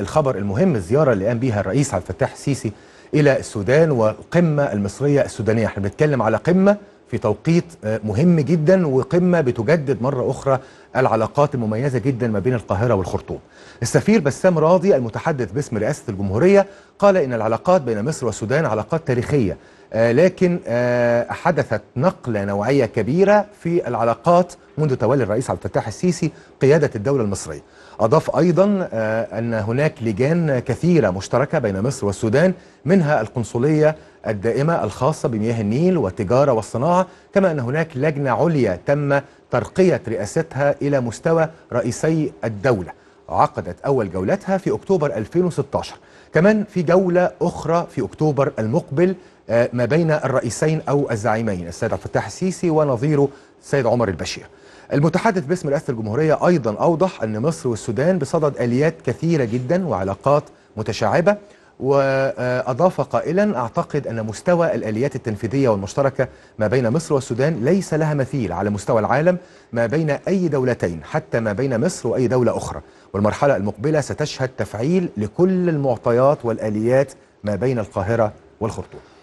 الخبر المهم الزيارة اللي قام بيها الرئيس عبد الفتاح السيسي إلى السودان والقمة المصرية السودانية احنا بنتكلم على قمة في توقيت آه، مهم جدا وقمة بتجدد مرة أخرى العلاقات المميزة جدا ما بين القاهرة والخرطوم السفير بسام راضي المتحدث باسم رئاسة الجمهورية قال إن العلاقات بين مصر والسودان علاقات تاريخية آه، لكن آه، حدثت نقلة نوعية كبيرة في العلاقات منذ تولي الرئيس عبد الفتاح السيسي قيادة الدولة المصرية أضاف أيضا آه، أن هناك لجان كثيرة مشتركة بين مصر والسودان منها القنصلية الدائمة الخاصة بمياه النيل والتجارة والصناعة كما أن هناك لجنة عليا تم ترقية رئاستها إلى مستوى رئيسي الدولة عقدت أول جولتها في أكتوبر 2016 كمان في جولة أخرى في أكتوبر المقبل آه، ما بين الرئيسين أو الزعيمين السيد عبد الفتاح السيسي ونظيره السيد عمر البشير المتحدث باسم رئاسة الجمهورية أيضا أوضح أن مصر والسودان بصدد آليات كثيرة جدا وعلاقات متشعبة وأضاف قائلا أعتقد أن مستوى الآليات التنفيذية والمشتركة ما بين مصر والسودان ليس لها مثيل على مستوى العالم ما بين أي دولتين حتى ما بين مصر وأي دولة أخرى والمرحلة المقبلة ستشهد تفعيل لكل المعطيات والآليات ما بين القاهرة والخرطوم